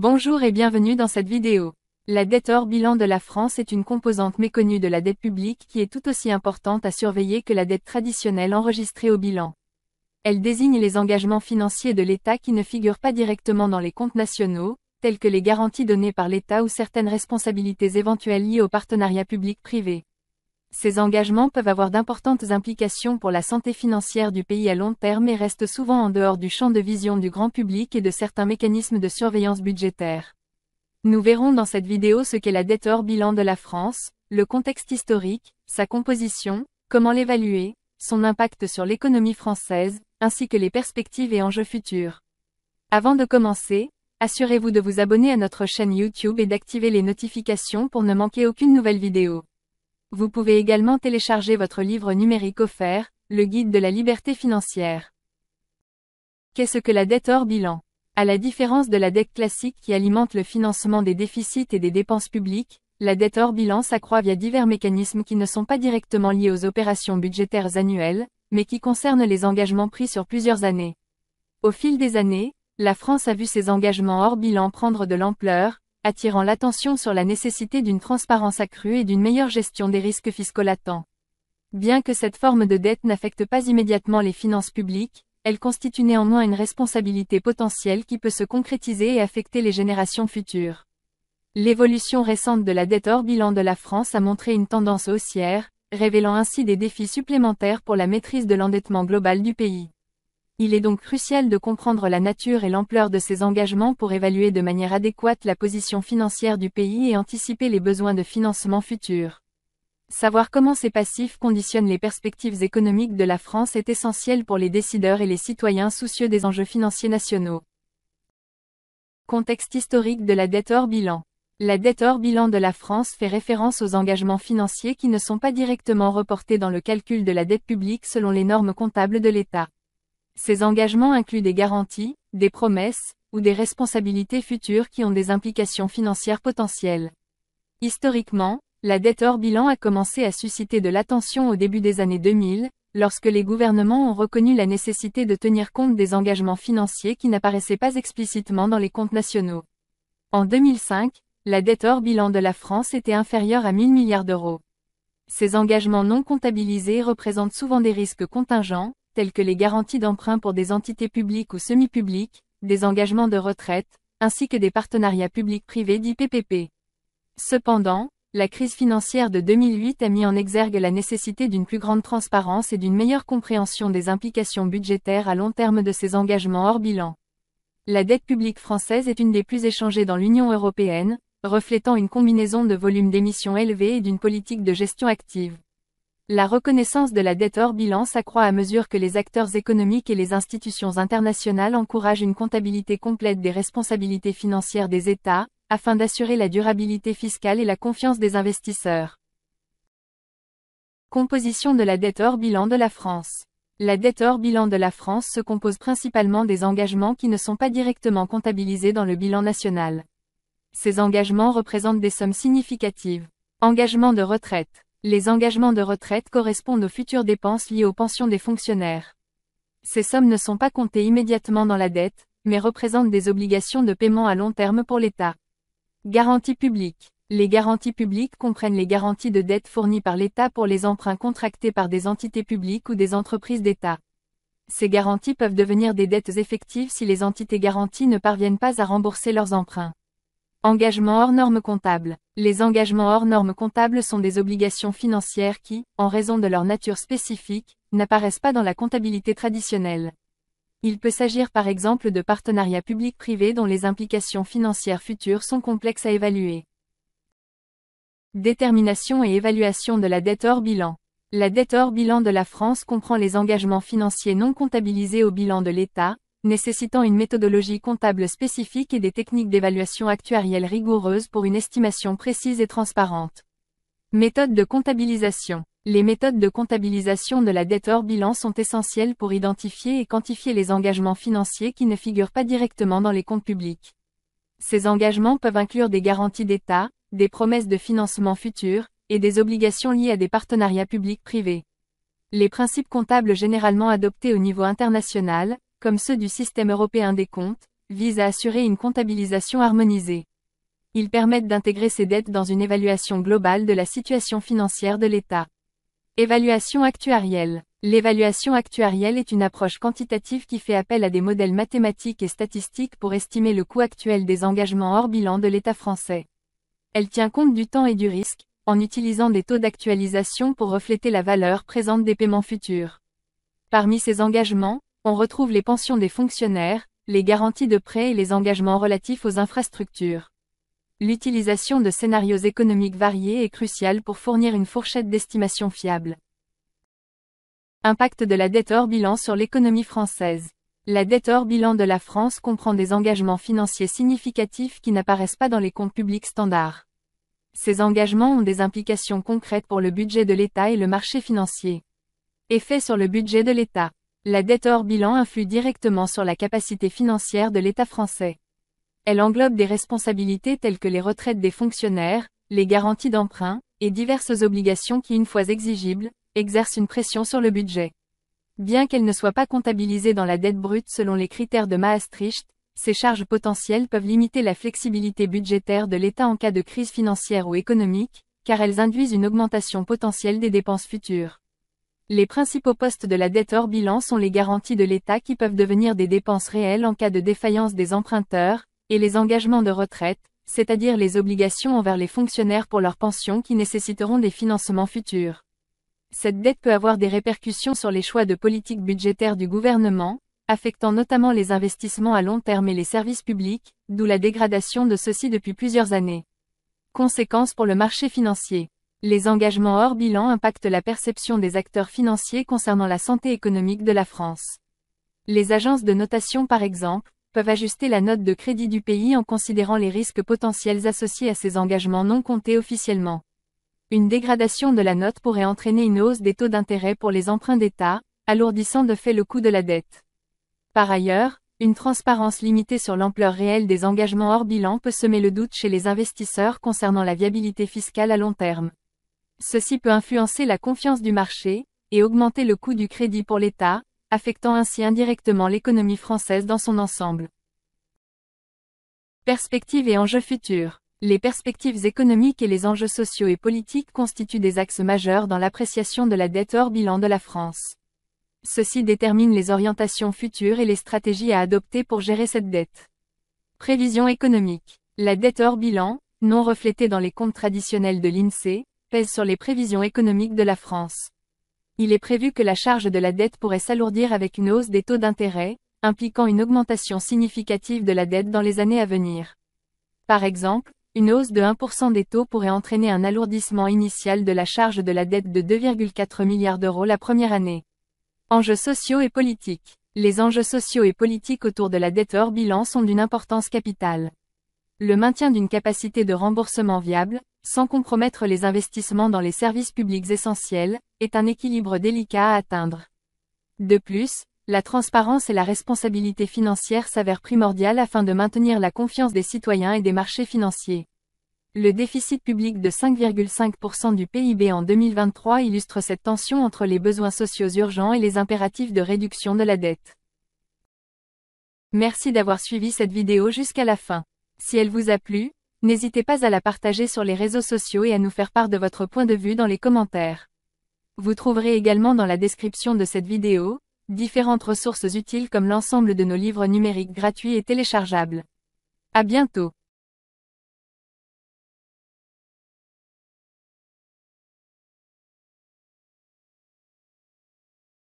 Bonjour et bienvenue dans cette vidéo. La dette hors bilan de la France est une composante méconnue de la dette publique qui est tout aussi importante à surveiller que la dette traditionnelle enregistrée au bilan. Elle désigne les engagements financiers de l'État qui ne figurent pas directement dans les comptes nationaux, tels que les garanties données par l'État ou certaines responsabilités éventuelles liées au partenariat public-privé. Ces engagements peuvent avoir d'importantes implications pour la santé financière du pays à long terme et restent souvent en dehors du champ de vision du grand public et de certains mécanismes de surveillance budgétaire. Nous verrons dans cette vidéo ce qu'est la dette hors bilan de la France, le contexte historique, sa composition, comment l'évaluer, son impact sur l'économie française, ainsi que les perspectives et enjeux futurs. Avant de commencer, assurez-vous de vous abonner à notre chaîne YouTube et d'activer les notifications pour ne manquer aucune nouvelle vidéo. Vous pouvez également télécharger votre livre numérique offert, Le Guide de la liberté financière. Qu'est-ce que la dette hors bilan À la différence de la dette classique qui alimente le financement des déficits et des dépenses publiques, la dette hors bilan s'accroît via divers mécanismes qui ne sont pas directement liés aux opérations budgétaires annuelles, mais qui concernent les engagements pris sur plusieurs années. Au fil des années, la France a vu ses engagements hors bilan prendre de l'ampleur, attirant l'attention sur la nécessité d'une transparence accrue et d'une meilleure gestion des risques fiscaux latents. Bien que cette forme de dette n'affecte pas immédiatement les finances publiques, elle constitue néanmoins une responsabilité potentielle qui peut se concrétiser et affecter les générations futures. L'évolution récente de la dette hors bilan de la France a montré une tendance haussière, révélant ainsi des défis supplémentaires pour la maîtrise de l'endettement global du pays. Il est donc crucial de comprendre la nature et l'ampleur de ces engagements pour évaluer de manière adéquate la position financière du pays et anticiper les besoins de financement futurs. Savoir comment ces passifs conditionnent les perspectives économiques de la France est essentiel pour les décideurs et les citoyens soucieux des enjeux financiers nationaux. Contexte historique de la dette hors bilan. La dette hors bilan de la France fait référence aux engagements financiers qui ne sont pas directement reportés dans le calcul de la dette publique selon les normes comptables de l'État. Ces engagements incluent des garanties, des promesses, ou des responsabilités futures qui ont des implications financières potentielles. Historiquement, la dette hors bilan a commencé à susciter de l'attention au début des années 2000, lorsque les gouvernements ont reconnu la nécessité de tenir compte des engagements financiers qui n'apparaissaient pas explicitement dans les comptes nationaux. En 2005, la dette hors bilan de la France était inférieure à 1000 milliards d'euros. Ces engagements non comptabilisés représentent souvent des risques contingents, telles que les garanties d'emprunt pour des entités publiques ou semi-publiques, des engagements de retraite, ainsi que des partenariats publics-privés dits PPP. Cependant, la crise financière de 2008 a mis en exergue la nécessité d'une plus grande transparence et d'une meilleure compréhension des implications budgétaires à long terme de ces engagements hors bilan. La dette publique française est une des plus échangées dans l'Union européenne, reflétant une combinaison de volumes d'émissions élevés et d'une politique de gestion active. La reconnaissance de la dette hors bilan s'accroît à mesure que les acteurs économiques et les institutions internationales encouragent une comptabilité complète des responsabilités financières des États, afin d'assurer la durabilité fiscale et la confiance des investisseurs. Composition de la dette hors bilan de la France. La dette hors bilan de la France se compose principalement des engagements qui ne sont pas directement comptabilisés dans le bilan national. Ces engagements représentent des sommes significatives. Engagement de retraite. Les engagements de retraite correspondent aux futures dépenses liées aux pensions des fonctionnaires. Ces sommes ne sont pas comptées immédiatement dans la dette, mais représentent des obligations de paiement à long terme pour l'État. Garanties publiques. Les garanties publiques comprennent les garanties de dette fournies par l'État pour les emprunts contractés par des entités publiques ou des entreprises d'État. Ces garanties peuvent devenir des dettes effectives si les entités garanties ne parviennent pas à rembourser leurs emprunts. Engagement hors normes comptables. Les engagements hors normes comptables sont des obligations financières qui, en raison de leur nature spécifique, n'apparaissent pas dans la comptabilité traditionnelle. Il peut s'agir par exemple de partenariats public-privé dont les implications financières futures sont complexes à évaluer. Détermination et évaluation de la dette hors bilan. La dette hors bilan de la France comprend les engagements financiers non comptabilisés au bilan de l'État, nécessitant une méthodologie comptable spécifique et des techniques d'évaluation actuarielle rigoureuses pour une estimation précise et transparente. Méthode de comptabilisation. Les méthodes de comptabilisation de la dette hors bilan sont essentielles pour identifier et quantifier les engagements financiers qui ne figurent pas directement dans les comptes publics. Ces engagements peuvent inclure des garanties d'État, des promesses de financement futur, et des obligations liées à des partenariats publics-privés. Les principes comptables généralement adoptés au niveau international, comme ceux du système européen des comptes, visent à assurer une comptabilisation harmonisée. Ils permettent d'intégrer ces dettes dans une évaluation globale de la situation financière de l'État. Évaluation actuarielle. L'évaluation actuarielle est une approche quantitative qui fait appel à des modèles mathématiques et statistiques pour estimer le coût actuel des engagements hors bilan de l'État français. Elle tient compte du temps et du risque, en utilisant des taux d'actualisation pour refléter la valeur présente des paiements futurs. Parmi ces engagements, on retrouve les pensions des fonctionnaires, les garanties de prêts et les engagements relatifs aux infrastructures. L'utilisation de scénarios économiques variés est cruciale pour fournir une fourchette d'estimation fiable. Impact de la dette hors bilan sur l'économie française. La dette hors bilan de la France comprend des engagements financiers significatifs qui n'apparaissent pas dans les comptes publics standards. Ces engagements ont des implications concrètes pour le budget de l'État et le marché financier. Effet sur le budget de l'État. La dette hors bilan influe directement sur la capacité financière de l'État français. Elle englobe des responsabilités telles que les retraites des fonctionnaires, les garanties d'emprunt, et diverses obligations qui, une fois exigibles, exercent une pression sur le budget. Bien qu'elle ne soit pas comptabilisée dans la dette brute selon les critères de Maastricht, ces charges potentielles peuvent limiter la flexibilité budgétaire de l'État en cas de crise financière ou économique, car elles induisent une augmentation potentielle des dépenses futures. Les principaux postes de la dette hors bilan sont les garanties de l'État qui peuvent devenir des dépenses réelles en cas de défaillance des emprunteurs, et les engagements de retraite, c'est-à-dire les obligations envers les fonctionnaires pour leurs pensions qui nécessiteront des financements futurs. Cette dette peut avoir des répercussions sur les choix de politique budgétaire du gouvernement, affectant notamment les investissements à long terme et les services publics, d'où la dégradation de ceux-ci depuis plusieurs années. Conséquences pour le marché financier. Les engagements hors bilan impactent la perception des acteurs financiers concernant la santé économique de la France. Les agences de notation par exemple, peuvent ajuster la note de crédit du pays en considérant les risques potentiels associés à ces engagements non comptés officiellement. Une dégradation de la note pourrait entraîner une hausse des taux d'intérêt pour les emprunts d'État, alourdissant de fait le coût de la dette. Par ailleurs, une transparence limitée sur l'ampleur réelle des engagements hors bilan peut semer le doute chez les investisseurs concernant la viabilité fiscale à long terme. Ceci peut influencer la confiance du marché, et augmenter le coût du crédit pour l'État, affectant ainsi indirectement l'économie française dans son ensemble. Perspectives et enjeux futurs. Les perspectives économiques et les enjeux sociaux et politiques constituent des axes majeurs dans l'appréciation de la dette hors bilan de la France. Ceci détermine les orientations futures et les stratégies à adopter pour gérer cette dette. Prévision économique. La dette hors bilan, non reflétée dans les comptes traditionnels de l'INSEE, pèse sur les prévisions économiques de la France. Il est prévu que la charge de la dette pourrait s'alourdir avec une hausse des taux d'intérêt, impliquant une augmentation significative de la dette dans les années à venir. Par exemple, une hausse de 1% des taux pourrait entraîner un alourdissement initial de la charge de la dette de 2,4 milliards d'euros la première année. Enjeux sociaux et politiques. Les enjeux sociaux et politiques autour de la dette hors bilan sont d'une importance capitale. Le maintien d'une capacité de remboursement viable, sans compromettre les investissements dans les services publics essentiels, est un équilibre délicat à atteindre. De plus, la transparence et la responsabilité financière s'avèrent primordiales afin de maintenir la confiance des citoyens et des marchés financiers. Le déficit public de 5,5% du PIB en 2023 illustre cette tension entre les besoins sociaux urgents et les impératifs de réduction de la dette. Merci d'avoir suivi cette vidéo jusqu'à la fin. Si elle vous a plu, N'hésitez pas à la partager sur les réseaux sociaux et à nous faire part de votre point de vue dans les commentaires. Vous trouverez également dans la description de cette vidéo, différentes ressources utiles comme l'ensemble de nos livres numériques gratuits et téléchargeables. À bientôt